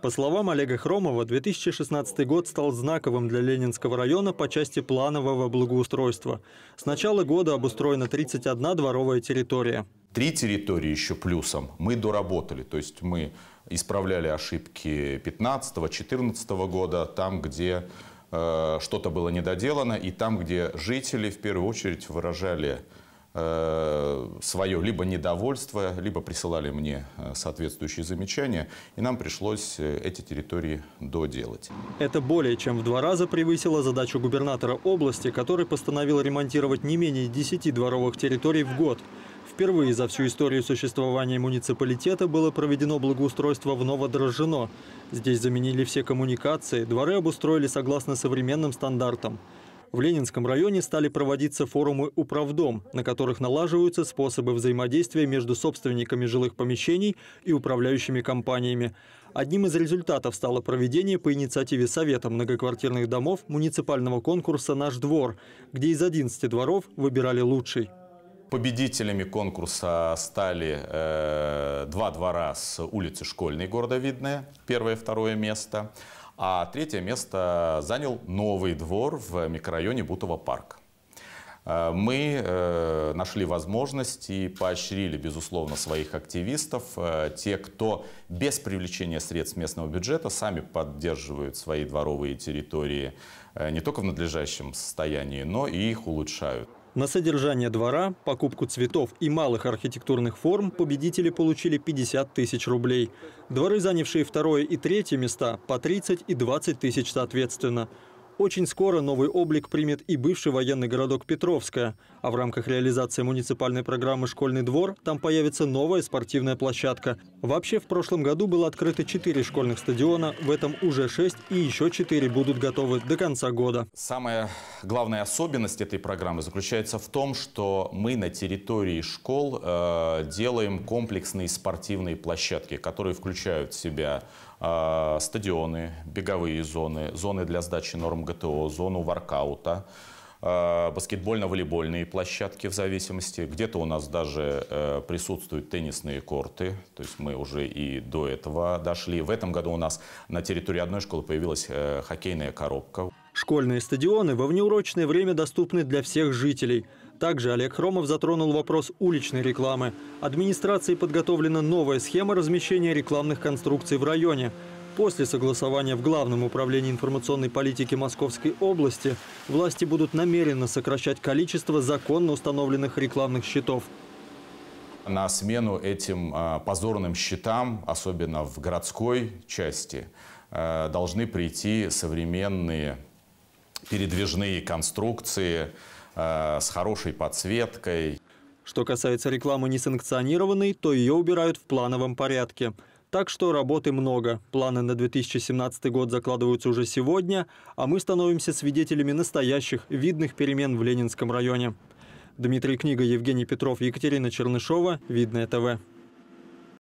По словам Олега Хромова, 2016 год стал знаковым для Ленинского района по части планового благоустройства. С начала года обустроена 31 дворовая территория. Три территории еще плюсом мы доработали, то есть мы исправляли ошибки 15-14 года, там, где э, что-то было недоделано, и там, где жители в первую очередь выражали Э, свое либо недовольство, либо присылали мне э, соответствующие замечания, и нам пришлось э, эти территории доделать. Это более чем в два раза превысило задачу губернатора области, который постановил ремонтировать не менее 10 дворовых территорий в год. Впервые за всю историю существования муниципалитета было проведено благоустройство в Новодрожжино. Здесь заменили все коммуникации, дворы обустроили согласно современным стандартам. В Ленинском районе стали проводиться форумы «Управдом», на которых налаживаются способы взаимодействия между собственниками жилых помещений и управляющими компаниями. Одним из результатов стало проведение по инициативе Совета многоквартирных домов муниципального конкурса «Наш двор», где из 11 дворов выбирали лучший. Победителями конкурса стали э, два двора с улицы Школьной города Видное, первое и второе место, а третье место занял новый двор в микрорайоне Бутово парк. Э, мы э, нашли возможность и поощрили, безусловно, своих активистов, э, те, кто без привлечения средств местного бюджета сами поддерживают свои дворовые территории не только в надлежащем состоянии, но и их улучшают. На содержание двора, покупку цветов и малых архитектурных форм победители получили 50 тысяч рублей. Дворы, занявшие второе и третье места, по 30 и 20 тысяч соответственно. Очень скоро новый облик примет и бывший военный городок Петровска. А в рамках реализации муниципальной программы «Школьный двор» там появится новая спортивная площадка. Вообще в прошлом году было открыто 4 школьных стадиона, в этом уже 6 и еще 4 будут готовы до конца года. Самая главная особенность этой программы заключается в том, что мы на территории школ э, делаем комплексные спортивные площадки, которые включают в себя а, стадионы, беговые зоны, зоны для сдачи норм ГТО, зону воркаута, а, баскетбольно-волейбольные площадки в зависимости. Где-то у нас даже э, присутствуют теннисные корты, то есть мы уже и до этого дошли. В этом году у нас на территории одной школы появилась э, хоккейная коробка. Школьные стадионы во внеурочное время доступны для всех жителей. Также Олег Хромов затронул вопрос уличной рекламы. Администрации подготовлена новая схема размещения рекламных конструкций в районе. После согласования в Главном управлении информационной политики Московской области власти будут намеренно сокращать количество законно установленных рекламных счетов. На смену этим а, позорным счетам, особенно в городской части, а, должны прийти современные передвижные конструкции э, с хорошей подсветкой. Что касается рекламы несанкционированной, то ее убирают в плановом порядке. Так что работы много. Планы на 2017 год закладываются уже сегодня, а мы становимся свидетелями настоящих видных перемен в Ленинском районе. Дмитрий Книга, Евгений Петров, Екатерина Чернышова. Видное ТВ.